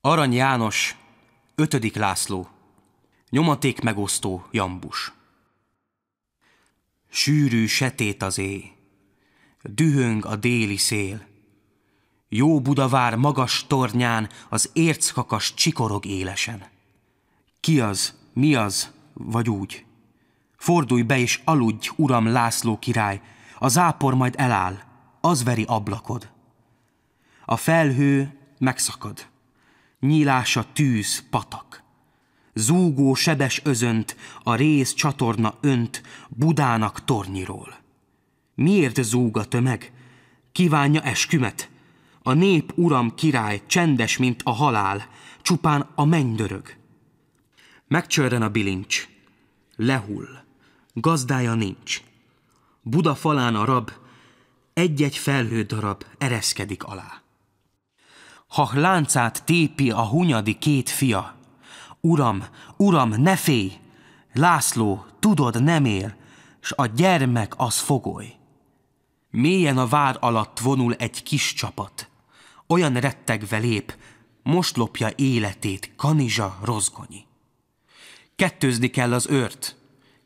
Arany János, ötödik László, nyomaték megosztó Jambus. Sűrű setét az éj, dühöng a déli szél, jó Budavár magas tornyán az érckakas csikorog élesen. Ki az, mi az, vagy úgy? Fordulj be és aludj, uram László király, a zápor majd eláll, az veri ablakod. A felhő megszakad nyílása tűz, patak. Zúgó sebes özönt, a rész csatorna önt Budának tornyiról. Miért zúg a tömeg? Kívánja eskümet? A nép uram király csendes, mint a halál, csupán a mennydörög. Megcsörren a bilincs, lehull, gazdája nincs. Buda falán a rab, egy-egy felhő darab ereszkedik alá ha láncát tépi a hunyadi két fia. Uram, uram, ne félj! László, tudod, nem ér, s a gyermek az fogoly. Mélyen a vár alatt vonul egy kis csapat. Olyan rettegve lép, most lopja életét Kanizsa Rozgonyi. Kettőzni kell az őrt.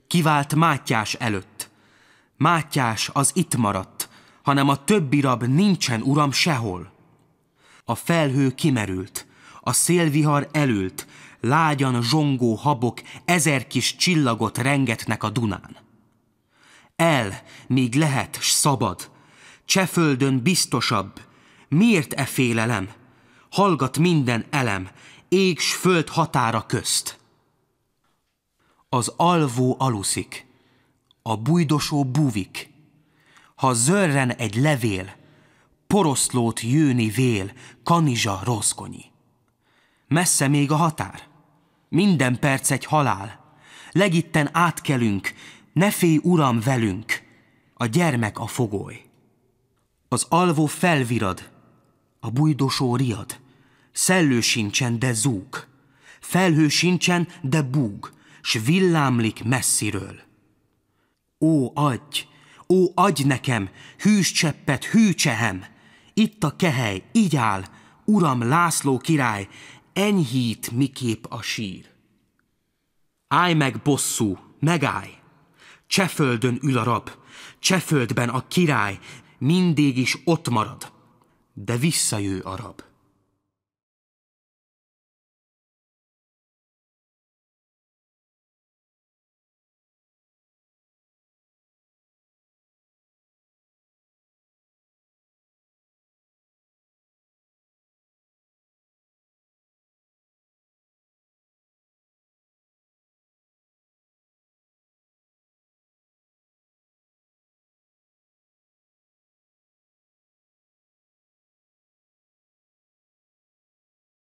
Kivált Mátyás előtt. Mátyás az itt maradt, hanem a többi rab nincsen uram sehol. A felhő kimerült, a szélvihar elült, lágyan zsongó habok ezer kis csillagot rengetnek a Dunán. El, míg lehet, s szabad, cseföldön biztosabb, miért e félelem? Hallgat minden elem, ég s föld határa közt. Az alvó aluszik, a bujdosó búvik, ha zörren egy levél, poroszlót jőni vél, kanizsa roszkonyi. Messze még a határ, minden perc egy halál, legitten átkelünk, ne félj uram velünk, a gyermek a fogoly. Az alvó felvirad, a bujdosó riad, szellő sincsen, de zúg, felhő sincsen, de búg, s villámlik messziről. Ó, adj, ó, adj nekem, hűs cseppet, csehem, itt a kehely, így áll, uram László király, enyhít miképp a sír. Állj meg, bosszú, megállj! Cseföldön ül a rab, Cseföldben a király mindig is ott marad, de visszajő a rab.